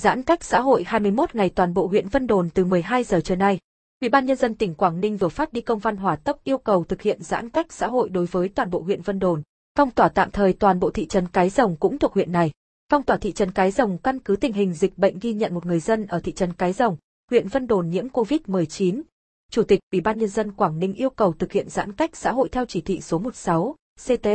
giãn cách xã hội 21 ngày toàn bộ huyện Vân Đồn từ 12 giờ trưa nay. Ủy ban nhân dân tỉnh Quảng Ninh vừa phát đi công văn hỏa tốc yêu cầu thực hiện giãn cách xã hội đối với toàn bộ huyện Vân Đồn, phong tỏa tạm thời toàn bộ thị trấn Cái Rồng cũng thuộc huyện này. Phong tỏa thị trấn Cái Rồng căn cứ tình hình dịch bệnh ghi nhận một người dân ở thị trấn Cái Rồng, huyện Vân Đồn nhiễm COVID-19. Chủ tịch Ủy ban nhân dân Quảng Ninh yêu cầu thực hiện giãn cách xã hội theo chỉ thị số 16 CT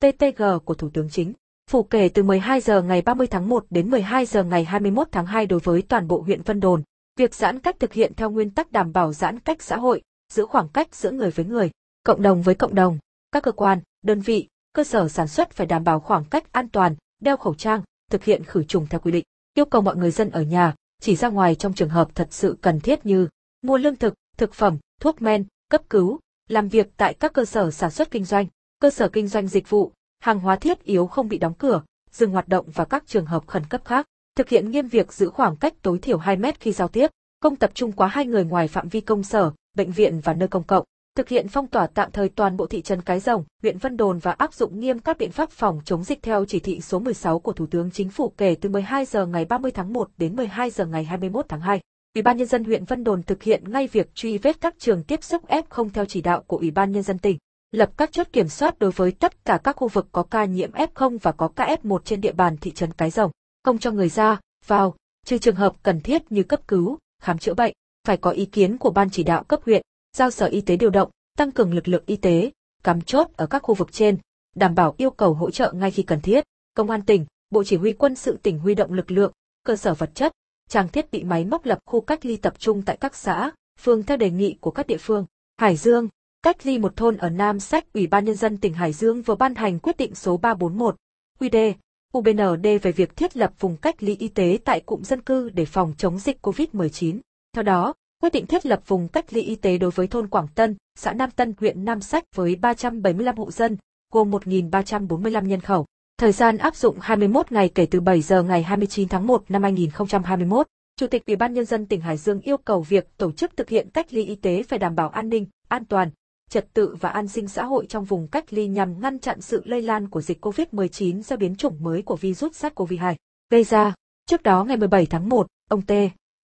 TTG của Thủ tướng Chính. Phủ kể từ 12 giờ ngày 30 tháng 1 đến 12 giờ ngày 21 tháng 2 đối với toàn bộ huyện Vân Đồn, việc giãn cách thực hiện theo nguyên tắc đảm bảo giãn cách xã hội, giữ khoảng cách giữa người với người, cộng đồng với cộng đồng. Các cơ quan, đơn vị, cơ sở sản xuất phải đảm bảo khoảng cách an toàn, đeo khẩu trang, thực hiện khử trùng theo quy định. Yêu cầu mọi người dân ở nhà, chỉ ra ngoài trong trường hợp thật sự cần thiết như mua lương thực, thực phẩm, thuốc men, cấp cứu, làm việc tại các cơ sở sản xuất kinh doanh, cơ sở kinh doanh dịch vụ, hàng hóa thiết yếu không bị đóng cửa, dừng hoạt động và các trường hợp khẩn cấp khác. Thực hiện nghiêm việc giữ khoảng cách tối thiểu 2 mét khi giao tiếp, không tập trung quá hai người ngoài phạm vi công sở, bệnh viện và nơi công cộng. Thực hiện phong tỏa tạm thời toàn bộ thị trấn Cái Rồng, huyện Vân Đồn và áp dụng nghiêm các biện pháp phòng chống dịch theo chỉ thị số 16 của Thủ tướng Chính phủ kể từ 12 giờ ngày 30 tháng 1 đến 12 giờ ngày 21 tháng 2. Ủy ban nhân dân huyện Vân Đồn thực hiện ngay việc truy vết các trường tiếp xúc F0 theo chỉ đạo của Ủy ban nhân dân tỉnh lập các chốt kiểm soát đối với tất cả các khu vực có ca nhiễm F0 và có ca F1 trên địa bàn thị trấn Cái Rồng, không cho người ra, vào, trừ trường hợp cần thiết như cấp cứu, khám chữa bệnh, phải có ý kiến của ban chỉ đạo cấp huyện, giao sở y tế điều động, tăng cường lực lượng y tế, cắm chốt ở các khu vực trên, đảm bảo yêu cầu hỗ trợ ngay khi cần thiết. Công an tỉnh, Bộ chỉ huy quân sự tỉnh huy động lực lượng, cơ sở vật chất, trang thiết bị máy móc lập khu cách ly tập trung tại các xã, phường theo đề nghị của các địa phương. Hải Dương cách ly một thôn ở Nam Sách Ủy ban Nhân dân tỉnh Hải Dương vừa ban hành quyết định số 341, QD, UBND về việc thiết lập vùng cách ly y tế tại cụm dân cư để phòng chống dịch COVID-19. Theo đó, quyết định thiết lập vùng cách ly y tế đối với thôn Quảng Tân, xã Nam Tân, huyện Nam Sách với 375 hộ dân, gồm 1.345 nhân khẩu. Thời gian áp dụng 21 ngày kể từ 7 giờ ngày 29 tháng 1 năm 2021. Chủ tịch Ủy ban Nhân dân tỉnh Hải Dương yêu cầu việc tổ chức thực hiện cách ly y tế phải đảm bảo an ninh, an toàn, trật tự và an sinh xã hội trong vùng cách ly nhằm ngăn chặn sự lây lan của dịch COVID-19 do biến chủng mới của virus SARS-CoV-2 gây ra. Trước đó ngày 17 tháng 1, ông T.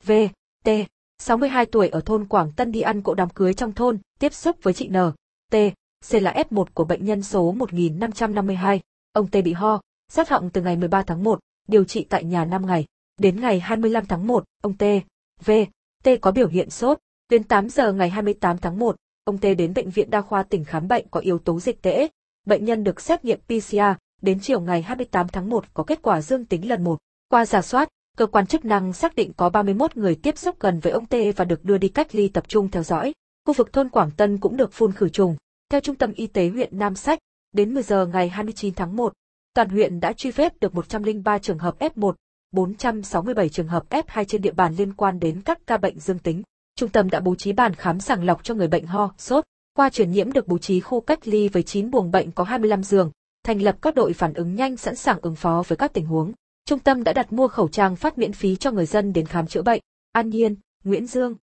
V. T. 62 tuổi ở thôn Quảng Tân đi ăn cỗ đám cưới trong thôn, tiếp xúc với chị N. T. C là F1 của bệnh nhân số 1552. Ông T bị ho, sát họng từ ngày 13 tháng 1, điều trị tại nhà 5 ngày. Đến ngày 25 tháng 1, ông T. V. T có biểu hiện sốt. Đến 8 giờ ngày 28 tháng 1, ông Tê đến bệnh viện đa khoa tỉnh khám bệnh có yếu tố dịch tễ. Bệnh nhân được xét nghiệm PCR, đến chiều ngày 28 tháng 1 có kết quả dương tính lần 1. Qua giả soát, cơ quan chức năng xác định có 31 người tiếp xúc gần với ông Tê và được đưa đi cách ly tập trung theo dõi. Khu vực thôn Quảng Tân cũng được phun khử trùng. Theo Trung tâm Y tế huyện Nam Sách, đến 10 giờ ngày 29 tháng 1, toàn huyện đã truy vết được 103 trường hợp F1, 467 trường hợp F2 trên địa bàn liên quan đến các ca bệnh dương tính. Trung tâm đã bố trí bàn khám sàng lọc cho người bệnh ho, sốt. qua truyền nhiễm được bố trí khu cách ly với 9 buồng bệnh có 25 giường, thành lập các đội phản ứng nhanh sẵn sàng ứng phó với các tình huống. Trung tâm đã đặt mua khẩu trang phát miễn phí cho người dân đến khám chữa bệnh. An Nhiên, Nguyễn Dương